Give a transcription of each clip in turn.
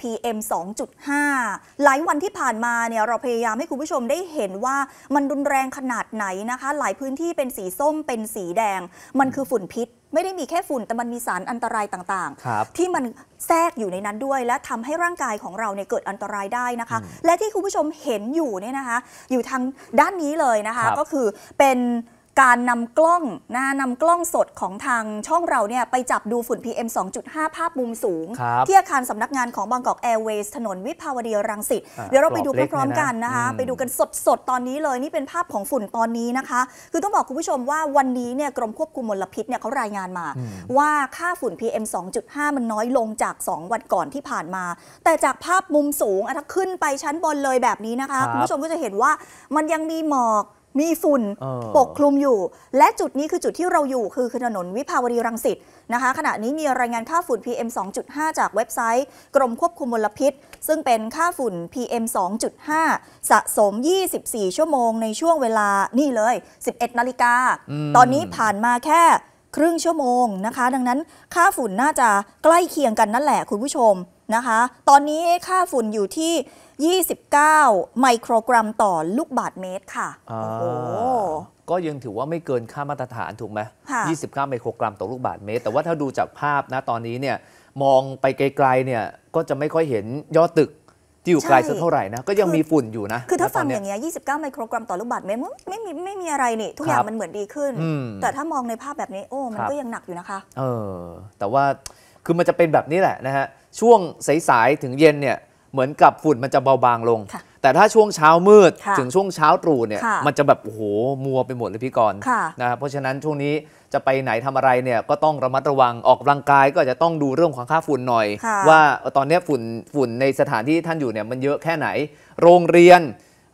PM 2.5หลายวันที่ผ่านมาเนี่ยเราพยายามให้คุณผู้ชมได้เห็นว่ามันรุนแรงขนาดไหนนะคะหลายพื้นที่เป็นสีส้มเป็นสีแดง มันคือฝุ่นพิษ ไม่ได้มีแค่ฝุ่นแต่มันมีสารอันตรายต่างๆ ที่มันแทรกอยู่ในนั้นด้วย และทำให้ร่างกายของเราเนี่ยเกิดอันตรายได้นะคะ และที่คุณผู้ชมเห็นอยู่เนี่ยนะคะอยู่ทางด้านนี้เลยนะคะก็คือเป็นการนำกล้องนะนำกล้องสดของทางช่องเราเนี่ยไปจับดูฝุ่น PM 2.5 ภาพมุมสูง ที่อาคารสำนักงานของบางกอกแอร์เวย์ถนน วิภาวดีรังสิตเดี๋ยวเราไปดูพร้อมๆกันนะคะไปดูกันสดๆ ตอนนี้เลยนี่เป็นภาพของฝุ่นตอนนี้นะคะ คือต้องบอกคุณผู้ชมว่าวันนี้เนี่ยกรมควบคุมมลพิษเนี่ยเขารายงานมา ว่าค่าฝุ่น PM 2.5มันน้อยลงจาก 2 วันก่อนที่ผ่านมา แต่จากภาพมุมสูงอถ้าขึ้นไปชั้นบนเลยแบบนี้นะคะคุณผู้ชมก็จะเห็นว่ามันยังมีหมอกมีฝุ่นปกคลุมอยู่ และจุดนี้คือจุดที่เราอยู่คือถนนวิภาวดีรังสิตนะคะขณะนี้มีรายงานค่าฝุ่น PM 2.5 จากเว็บไซต์กรมควบคุมมลพิษ ซึ่งเป็นค่าฝุ่น PM 2.5 สะสม 24 ชั่วโมงในช่วงเวลานี่เลย 11นาฬิกาตอนนี้ผ่านมาแค่ครึ่งชั่วโมงนะคะ ดังนั้นค่าฝุ่นน่าจะใกล้เคียงกันนั่นแหละคุณผู้ชมนะคะ ตอนนี้ค่าฝุ่นอยู่ที่ 29 ไมโครกรัมต่อลูกบาทเมตรค่ะโอ้โหก็ยังถือว่าไม่เกินค่ามาตรฐานถูกไหม29 ไมโครกรัมต่อลูกบาทเมตร แต่ว่าถ้าดูจากภาพนะตอนนี้เนี่ยมองไปไกลๆเนี่ยก็จะไม่ค่อยเห็นยอดตึกจะอยู่ไกลสักเท่าไหร่นะก็ยังมีฝุ่นอยู่นะคือถ้าฟังอย่างเงี้ย 29ไมโครกรัมต่อลูกบาศก์เมตรไม่มีไม่มีอะไรนี่ทุกอย่างมันเหมือนดีขึ้น แต่ถ้ามองในภาพแบบนี้โอ้มันก็ยังหนักอยู่นะคะเออแต่ว่าคือมันจะเป็นแบบนี้แหละนะฮะ ช่วงสายๆถึงเย็นเนี่ยเหมือนกับฝุ่นมันจะเบาบางลงแต่ถ้าช่วงเช้ามืดถึงช่วงเช้าตรู่เนี่ยมันจะแบบ โอ้โห มัวไปหมดเลยพี่กรณ์นะเพราะฉะนั้นช่วงนี้จะไปไหนทำอะไรเนี่ยก็ต้องระมัดระวังออกกำลังกายก็จะต้องดูเรื่องของค่าฝุ่นหน่อย ว่าตอนนี้ฝุ่นฝุ่นในสถานที่ท่านอยู่เนี่ยมันเยอะแค่ไหนโรงเรียน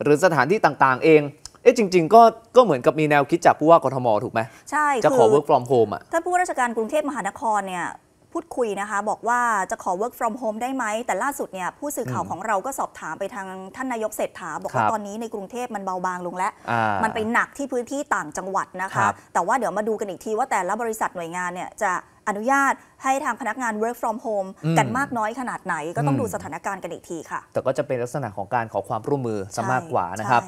หรือสถานที่ต่างๆ เองเอ๊ะจริงๆก็ก็เหมือนกับมีแนวคิดจากผู้ว่ากทมถูกไหมใช่จะขอ work from home อ่ะท่านผู้ว่าราชการกรุงเทพมหานครเนี่ยพูดคุยนะคะบอกว่าจะขอ work from home ได้ไหม แต่ล่าสุดเนี่ยผู้สื่อข่าวของเราก็สอบถามไปทางท่านนายกเศรษฐา บอกว่าตอนนี้ในกรุงเทพมันเบาบางลงแล้ว มันไปหนักที่พื้นที่ต่างจังหวัดนะคะ แต่ว่าเดี๋ยวมาดูกันอีกทีว่าแต่ละบริษัทหน่วยงานเนี่ยจะอนุญาตให้ทางพนักงาน work from home กันมากน้อยขนาดไหนก็ต้องดูสถานการณ์กันอีกทีค่ะ แต่ก็จะเป็นลักษณะของการขอความร่วมมือซะมากกว่านะครับ